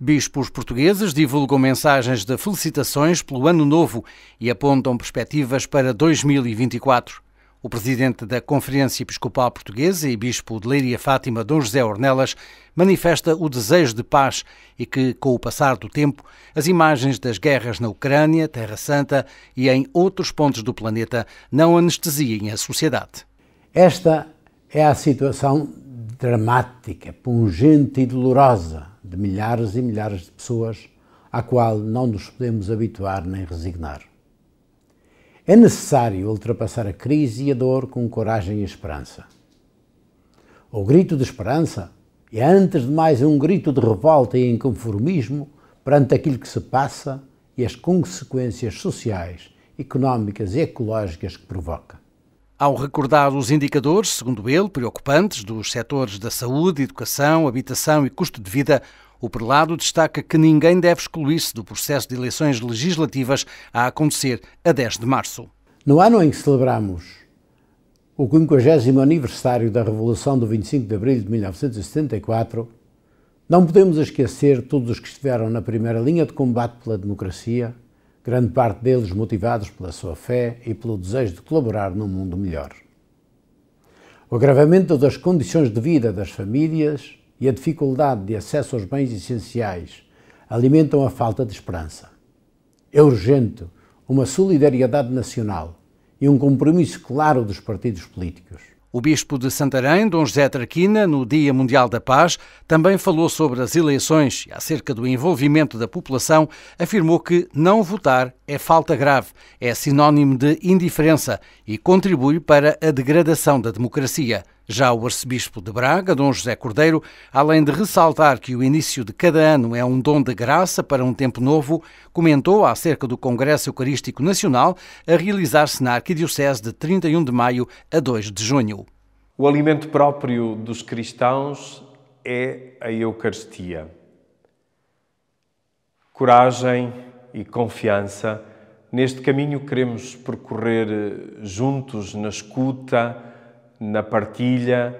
Bispos portugueses divulgam mensagens de felicitações pelo Ano Novo e apontam perspectivas para 2024. O presidente da Conferência Episcopal Portuguesa e bispo de Leiria Fátima, Dom José Ornelas, manifesta o desejo de paz e que, com o passar do tempo, as imagens das guerras na Ucrânia, Terra Santa e em outros pontos do planeta não anestesiem a sociedade. Esta é a situação dramática, pungente e dolorosa de milhares e milhares de pessoas à qual não nos podemos habituar nem resignar. É necessário ultrapassar a crise e a dor com coragem e esperança. O grito de esperança é, antes de mais, um grito de revolta e inconformismo perante aquilo que se passa e as consequências sociais, económicas e ecológicas que provoca. Ao recordar os indicadores, segundo ele, preocupantes dos setores da saúde, educação, habitação e custo de vida, o prelado destaca que ninguém deve excluir-se do processo de eleições legislativas a acontecer a 10 de março. No ano em que celebramos o 50 aniversário da Revolução do 25 de Abril de 1974, não podemos esquecer todos os que estiveram na primeira linha de combate pela democracia grande parte deles motivados pela sua fé e pelo desejo de colaborar num mundo melhor. O agravamento das condições de vida das famílias e a dificuldade de acesso aos bens essenciais alimentam a falta de esperança. É urgente uma solidariedade nacional e um compromisso claro dos partidos políticos. O bispo de Santarém, Dom José Traquina, no Dia Mundial da Paz, também falou sobre as eleições e acerca do envolvimento da população, afirmou que não votar é falta grave, é sinónimo de indiferença e contribui para a degradação da democracia. Já o arcebispo de Braga, Dom José Cordeiro, além de ressaltar que o início de cada ano é um dom de graça para um tempo novo, comentou acerca do Congresso Eucarístico Nacional a realizar-se na Arquidiocese de 31 de maio a 2 de junho. O alimento próprio dos cristãos é a Eucaristia. Coragem e confiança neste caminho queremos percorrer eh, juntos na escuta na partilha,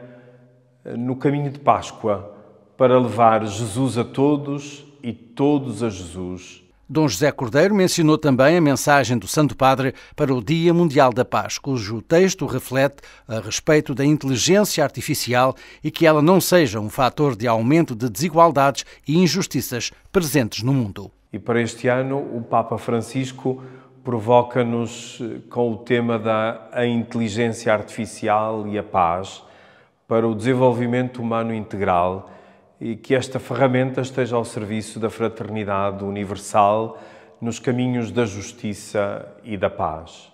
no caminho de Páscoa, para levar Jesus a todos e todos a Jesus. Dom José Cordeiro mencionou também a mensagem do Santo Padre para o Dia Mundial da Paz, cujo texto reflete a respeito da inteligência artificial e que ela não seja um fator de aumento de desigualdades e injustiças presentes no mundo. E para este ano, o Papa Francisco provoca-nos eh, com o tema da a inteligência artificial e a paz para o desenvolvimento humano integral e que esta ferramenta esteja ao serviço da fraternidade universal nos caminhos da justiça e da paz.